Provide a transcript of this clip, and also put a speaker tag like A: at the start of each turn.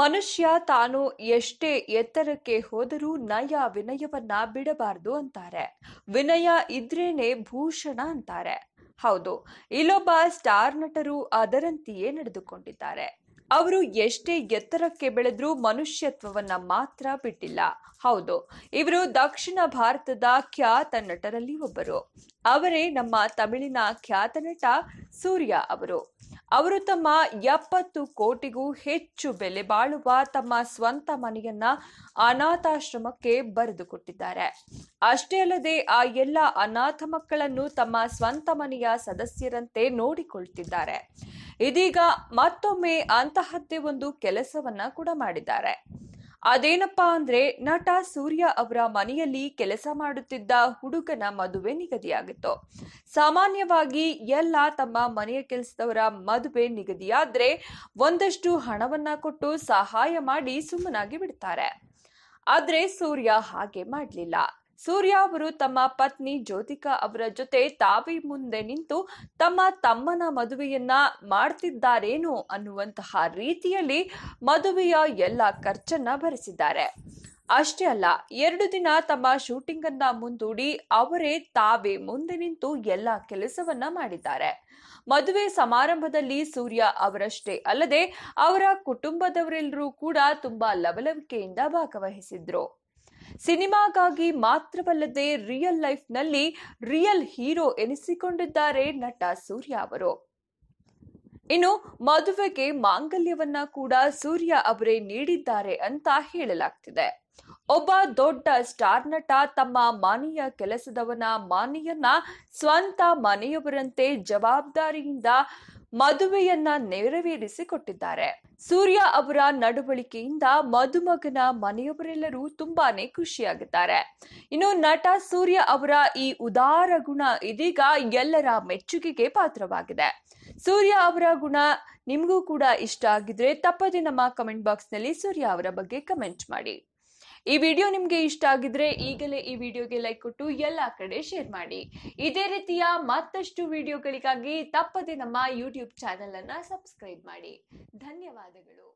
A: ಮನುಷ್ಯ ತಾನು ಎಷ್ಟೇ ಎತ್ತರಕ್ಕೆ ಹೋದರೂ ನಯ ವಿನಯವನ್ನ ಬಿಡಬಾರದು ಅಂತಾರೆ ವಿನಯ ಇದ್ರೇನೆ ಭೂಷಣ ಅಂತಾರೆ ಹೌದು ಇಲ್ಲೊಬ್ಬ ಸ್ಟಾರ್ ನಟರು ಅದರಂತೆಯೇ ನಡೆದುಕೊಂಡಿದ್ದಾರೆ ಅವರು ಎಷ್ಟೇ ಎತ್ತರಕ್ಕೆ ಬೆಳೆದ್ರೂ ಮನುಷ್ಯತ್ವವನ್ನ ಮಾತ್ರ ಬಿಟ್ಟಿಲ್ಲ ಹೌದು ಇವರು ದಕ್ಷಿಣ ಭಾರತದ ಖ್ಯಾತ ನಟರಲ್ಲಿ ಒಬ್ಬರು ಅವರೇ ನಮ್ಮ ತಮಿಳಿನ ಖ್ಯಾತ ನಟ ಸೂರ್ಯ ಅವರು ಅವರು ತಮ್ಮ ಎಪ್ಪತ್ತು ಕೋಟಿಗೂ ಹೆಚ್ಚು ಬೆಲೆ ಬಾಳುವ ತಮ್ಮ ಸ್ವಂತ ಮನೆಯನ್ನ ಅನಾಥಾಶ್ರಮಕ್ಕೆ ಬರೆದುಕೊಟ್ಟಿದ್ದಾರೆ ಅಷ್ಟೇ ಅಲ್ಲದೆ ಆ ಎಲ್ಲ ಅನಾಥ ಮಕ್ಕಳನ್ನು ತಮ್ಮ ಸ್ವಂತ ಮನೆಯ ಸದಸ್ಯರಂತೆ ನೋಡಿಕೊಳ್ತಿದ್ದಾರೆ ಇದೀಗ ಮತ್ತೊಮ್ಮೆ ಅಂತಹದ್ದೇ ಒಂದು ಕೆಲಸವನ್ನ ಕೂಡ ಮಾಡಿದ್ದಾರೆ ಅದೇನಪ್ಪ ಅಂದ್ರೆ ನಟ ಸೂರ್ಯ ಅವರ ಮನೆಯಲ್ಲಿ ಕೆಲಸ ಮಾಡುತ್ತಿದ್ದ ಹುಡುಗನ ಮದುವೆ ನಿಗದಿಯಾಗಿತ್ತು ಸಾಮಾನ್ಯವಾಗಿ ಎಲ್ಲ ತಮ್ಮ ಮನೆಯ ಕೆಲಸದವರ ಮದುವೆ ನಿಗದಿಯಾದ್ರೆ ಒಂದಷ್ಟು ಹಣವನ್ನ ಕೊಟ್ಟು ಸಹಾಯ ಮಾಡಿ ಸುಮ್ಮನಾಗಿ ಬಿಡ್ತಾರೆ ಆದ್ರೆ ಸೂರ್ಯ ಹಾಗೆ ಮಾಡಲಿಲ್ಲ ಸೂರ್ಯ ಅವರು ತಮ್ಮ ಪತ್ನಿ ಜ್ಯೋತಿಕಾ ಅವರ ಜೊತೆ ತಾವೇ ಮುಂದೆ ನಿಂತು ತಮ್ಮ ತಮ್ಮನ ಮದುವೆಯನ್ನ ಮಾಡ್ತಿದ್ದಾರೇನೋ ಅನ್ನುವಂತಹ ರೀತಿಯಲ್ಲಿ ಮದುವೆಯ ಎಲ್ಲ ಖರ್ಚನ್ನ ಭರಿಸಿದ್ದಾರೆ ಅಷ್ಟೇ ಅಲ್ಲ ಎರಡು ದಿನ ತಮ್ಮ ಶೂಟಿಂಗ್ ಅನ್ನ ಮುಂದೂಡಿ ಅವರೇ ತಾವೇ ಮುಂದೆ ನಿಂತು ಎಲ್ಲ ಕೆಲಸವನ್ನ ಮಾಡಿದ್ದಾರೆ ಮದುವೆ ಸಮಾರಂಭದಲ್ಲಿ ಸೂರ್ಯ ಅವರಷ್ಟೇ ಅಲ್ಲದೆ ಅವರ ಕುಟುಂಬದವರೆಲ್ಲರೂ ಕೂಡ ತುಂಬಾ ಲವಲವಿಕೆಯಿಂದ ಭಾಗವಹಿಸಿದ್ರು ಸಿನಿಮಾಗಾಗಿ ಮಾತ್ರವಲ್ಲದೆ ರಿಯಲ್ ಲೈಫ್ನಲ್ಲಿ ರಿಯಲ್ ಹೀರೋ ಎನಿಸಿಕೊಂಡಿದ್ದಾರೆ ನಟ ಸೂರ್ಯ ಅವರು ಇನ್ನು ಮದುವೆಗೆ ಮಾಂಗಲ್ಯವನ್ನ ಕೂಡ ಸೂರ್ಯ ಅವರೇ ನೀಡಿದ್ದಾರೆ ಅಂತ ಹೇಳಲಾಗ್ತಿದೆ ಒಬ್ಬ ದೊಡ್ಡ ಸ್ಟಾರ್ ನಟ ತಮ್ಮ ಮನೆಯ ಕೆಲಸದವನ ಮಾನಿಯನ್ನ ಸ್ವಂತ ಮನೆಯವರಂತೆ ಜವಾಬ್ದಾರಿಯಿಂದ ಮದುವೆಯನ್ನ ನೆರವೇರಿಸಿಕೊಟ್ಟಿದ್ದಾರೆ ಸೂರ್ಯ ಅವರ ನಡವಳಿಕೆಯಿಂದ ಮದುಮಗನ ಮನೆಯವರೆಲ್ಲರೂ ತುಂಬಾನೇ ಖುಷಿಯಾಗಿದ್ದಾರೆ ಇನ್ನು ನಟ ಸೂರ್ಯ ಅವರ ಈ ಉದಾರ ಗುಣ ಇದೀಗ ಎಲ್ಲರ ಮೆಚ್ಚುಗೆಗೆ ಪಾತ್ರವಾಗಿದೆ ಸೂರ್ಯ ಅವರ ಗುಣ ನಿಮಗೂ ಕೂಡ ಇಷ್ಟ ಆಗಿದ್ರೆ ತಪ್ಪದೆ ನಮ್ಮ ಕಮೆಂಟ್ ಬಾಕ್ಸ್ ನಲ್ಲಿ ಸೂರ್ಯ ಅವರ ಬಗ್ಗೆ ಕಮೆಂಟ್ ಮಾಡಿ ಈ ವಿಡಿಯೋ ನಿಮಗೆ ಇಷ್ಟ ಆಗಿದ್ರೆ ಈಗಲೇ ಈ ವಿಡಿಯೋಗೆ ಲೈಕ್ ಕೊಟ್ಟು ಎಲ್ಲ ಕಡೆ ಶೇರ್ ಮಾಡಿ ಇದೇ ರೀತಿಯ ಮತ್ತಷ್ಟು ವಿಡಿಯೋಗಳಿಗಾಗಿ ತಪ್ಪದೆ ನಮ್ಮ ಯೂಟ್ಯೂಬ್ ಚಾನೆಲ್ ಅನ್ನ ಸಬ್ಸ್ಕ್ರೈಬ್ ಮಾಡಿ ಧನ್ಯವಾದಗಳು